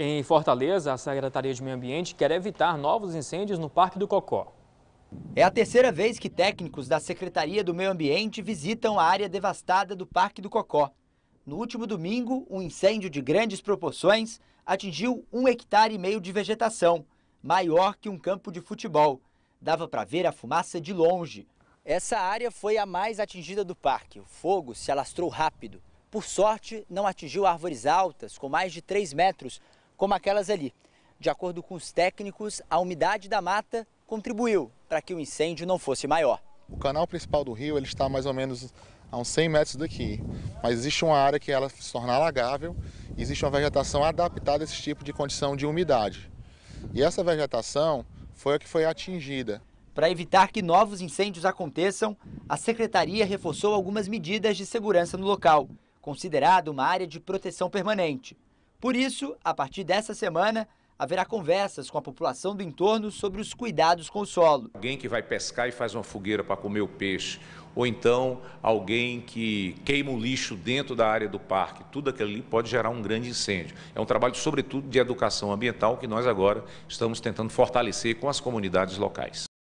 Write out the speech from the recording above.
Em Fortaleza, a Secretaria de Meio Ambiente quer evitar novos incêndios no Parque do Cocó. É a terceira vez que técnicos da Secretaria do Meio Ambiente visitam a área devastada do Parque do Cocó. No último domingo, um incêndio de grandes proporções atingiu um hectare e meio de vegetação, maior que um campo de futebol. Dava para ver a fumaça de longe. Essa área foi a mais atingida do parque. O fogo se alastrou rápido. Por sorte, não atingiu árvores altas, com mais de 3 metros, como aquelas ali. De acordo com os técnicos, a umidade da mata contribuiu para que o incêndio não fosse maior. O canal principal do rio ele está mais ou menos a uns 100 metros daqui, mas existe uma área que ela se torna alagável, existe uma vegetação adaptada a esse tipo de condição de umidade. E essa vegetação foi a que foi atingida. Para evitar que novos incêndios aconteçam, a secretaria reforçou algumas medidas de segurança no local, considerado uma área de proteção permanente. Por isso, a partir dessa semana, haverá conversas com a população do entorno sobre os cuidados com o solo. Alguém que vai pescar e faz uma fogueira para comer o peixe, ou então alguém que queima o lixo dentro da área do parque, tudo aquilo ali pode gerar um grande incêndio. É um trabalho, sobretudo, de educação ambiental que nós agora estamos tentando fortalecer com as comunidades locais.